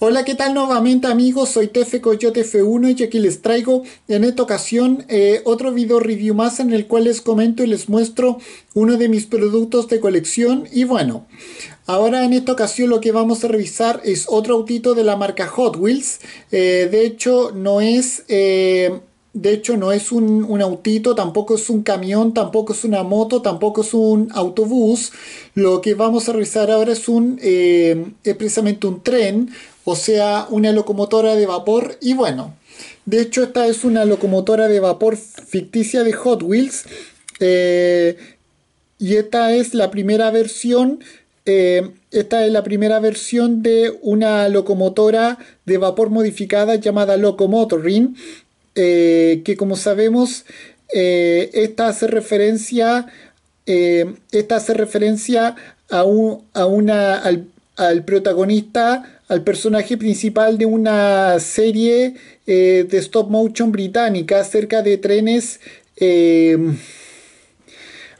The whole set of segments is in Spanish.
Hola, ¿qué tal nuevamente amigos? Soy Tefe Coyote F1 y aquí les traigo en esta ocasión eh, otro video review más en el cual les comento y les muestro uno de mis productos de colección y bueno, ahora en esta ocasión lo que vamos a revisar es otro autito de la marca Hot Wheels, eh, de hecho no es... Eh, de hecho, no es un, autito, tampoco es un camión, tampoco es una moto, tampoco es un autobús. Lo que vamos a revisar ahora es, un, es precisamente un tren, o sea, una locomotora de vapor y bueno. De hecho, esta es una locomotora de vapor ficticia de Hot Wheels eh, y esta es la primera versión eh, esta es la primera versión de una locomotora de vapor modificada llamada Locomotorin, eh, que como sabemos, esta, hace referencia, esta hace referencia a, a una, al, al protagonista, al personaje principal de una serie eh, de stop motion británica acerca de trenes. Em,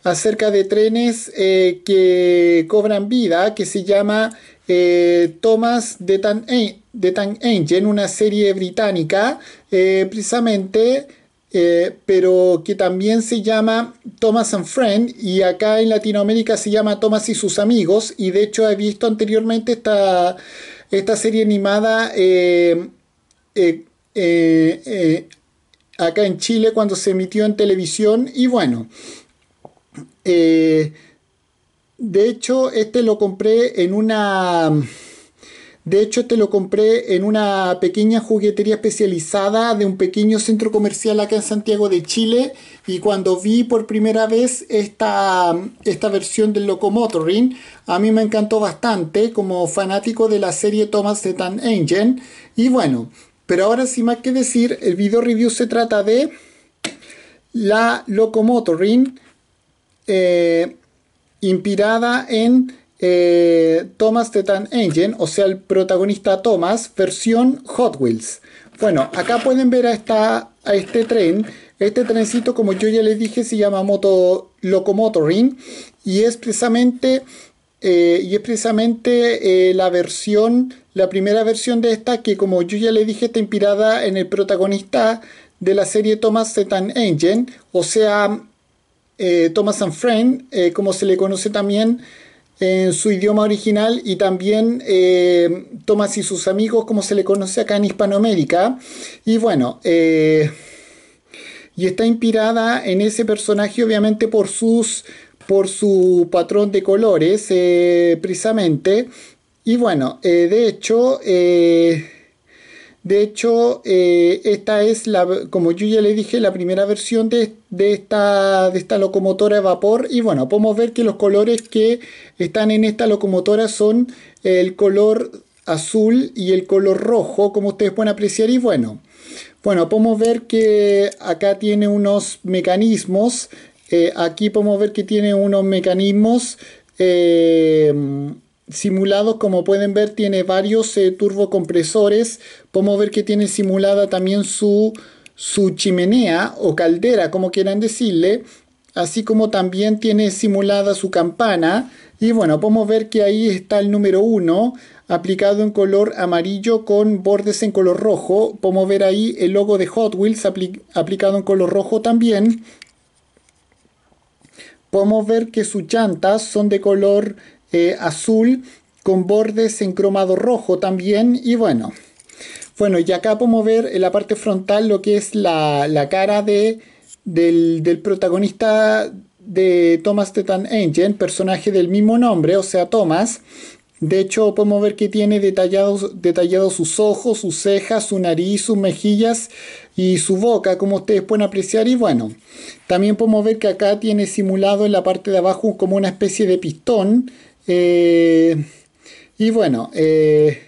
acerca de trenes eh, que cobran vida, que se llama eh, Thomas de Tan, de Tan Engine, una serie británica, precisamente eh, pero que también se llama Thomas and Friend y acá en Latinoamérica se llama Thomas y sus amigos y de hecho he visto anteriormente esta, esta serie animada eh, eh, acá en Chile cuando se emitió en televisión y bueno de hecho este lo compré en una de hecho, te lo compré en una pequeña juguetería especializada de un pequeño centro comercial acá en Santiago de Chile. Y cuando vi por primera vez esta, esta versión del Locomotoring, a mí me encantó bastante como fanático de la serie Thomas Zetan Engine. Y bueno, pero ahora sin más que decir, el video review se trata de la Locomotoring eh, inspirada en eh, Thomas the Engine, o sea, el protagonista Thomas, versión Hot Wheels. Bueno, acá pueden ver a, esta, a este tren. Este trencito, como yo ya les dije, se llama Moto Locomotoring y es precisamente, eh, y es precisamente eh, la versión, la primera versión de esta que, como yo ya les dije, está inspirada en el protagonista de la serie Thomas the Engine, o sea, Thomas and Friend, como se le conoce también en su idioma original y también eh, Thomas y sus amigos, como se le conoce acá en Hispanoamérica. Y bueno, eh, y está inspirada en ese personaje obviamente por, sus, por su patrón de colores, eh, precisamente. Y bueno, de hecho... De hecho, eh, esta es, la, como yo ya le dije, la primera versión de, esta, de locomotora de vapor. Y bueno, podemos ver que los colores que están en esta locomotora son el color azul y el color rojo, como ustedes pueden apreciar. Y bueno, bueno podemos ver que acá tiene unos mecanismos. Eh, aquí podemos ver que tiene unos mecanismos. Eh, simulado, como pueden ver, tiene varios eh, turbocompresores. Podemos ver que tiene simulada también su, su chimenea o caldera, como quieran decirle. Así como también tiene simulada su campana. Y bueno, podemos ver que ahí está el número 1 aplicado en color amarillo con bordes en color rojo. Podemos ver ahí el logo de Hot Wheels aplicado en color rojo también. Podemos ver que sus llantas son de color eh, azul con bordes en cromado rojo también y bueno bueno y acá podemos ver en la parte frontal lo que es la, la cara de, del, del, protagonista de Thomas Tetan Tan Engine personaje del mismo nombre o sea Thomas de hecho podemos ver que tiene detallados, detallados sus ojos, sus cejas, su nariz, sus mejillas y su boca como ustedes pueden apreciar y bueno también podemos ver que acá tiene simulado en la parte de abajo como una especie de pistón eh, y bueno, eh,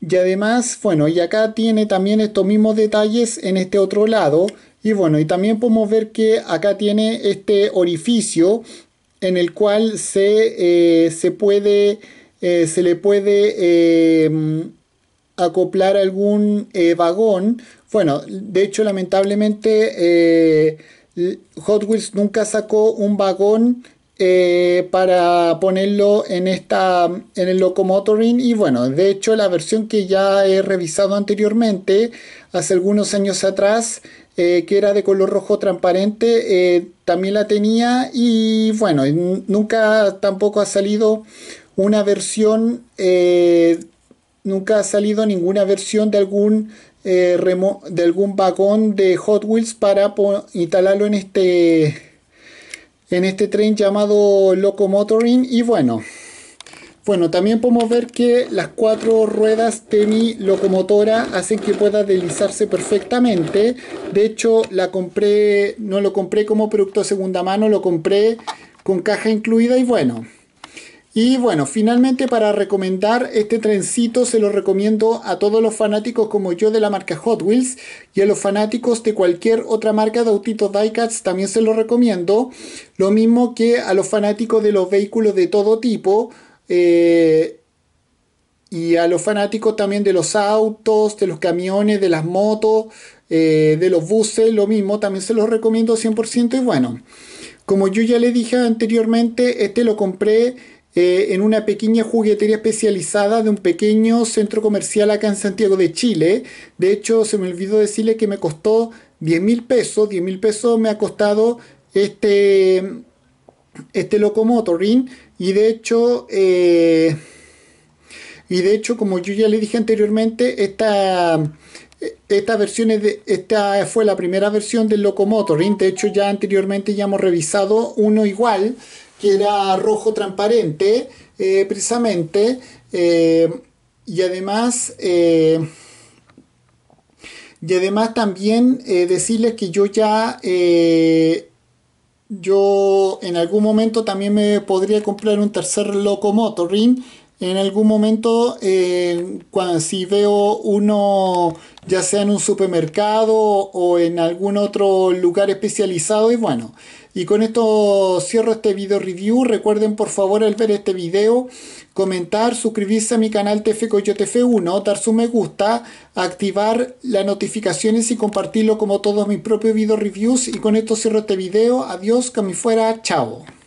y además, bueno, y acá tiene también estos mismos detalles en este otro lado. Y bueno, y también podemos ver que acá tiene este orificio en el cual se, eh, se puede, se le puede acoplar algún vagón. Bueno, de hecho, lamentablemente... Hot Wheels nunca sacó un vagón eh, para ponerlo en, esta, en el Locomotoring y bueno, de hecho la versión que ya he revisado anteriormente, hace algunos años atrás, eh, que era de color rojo transparente, eh, también la tenía y bueno, nunca tampoco ha salido una versión, nunca ha salido ninguna versión de algún remo de algún vagón de Hot Wheels para instalarlo en este en este tren llamado Locomotoring y bueno bueno, también podemos ver que las cuatro ruedas de mi locomotora hacen que pueda deslizarse perfectamente. De hecho, la compré, no lo compré como producto segunda mano, lo compré con caja incluida y bueno, y bueno, finalmente para recomendar este trencito se lo recomiendo a todos los fanáticos como yo de la marca Hot Wheels y a los fanáticos de cualquier otra marca de autitos diecast también se lo recomiendo. Lo mismo que a los fanáticos de los vehículos de todo tipo. Eh, y a los fanáticos también de los autos, de los camiones, de las motos, eh, de los buses, lo mismo, también se los recomiendo 100%. Y bueno, como yo ya le dije anteriormente, este lo compré eh, en una pequeña juguetería especializada de un pequeño centro comercial acá en Santiago de Chile. De hecho, se me olvidó decirle que me costó 10 mil pesos. 10 mil pesos me ha costado este, este locomotoring. Y de hecho... Eh, y de hecho, como yo ya le dije anteriormente, esta, esta, versión de, esta fue la primera versión del Locomotoring. De hecho, ya anteriormente ya hemos revisado uno igual, que era rojo transparente, eh, precisamente, eh, y además... Eh, y además también decirles que yo ya yo en algún momento también me podría comprar un tercer locomotoring en algún momento, eh, cuando, si veo uno, ya sea en un supermercado o en algún otro lugar especializado, y bueno. Y con esto cierro este video review. Recuerden por favor al ver este video, comentar, suscribirse a mi canal TF 1 dar su me gusta, activar las notificaciones y compartirlo como todos mis propios video reviews. Y con esto cierro este video. Adiós, que fuera, chao.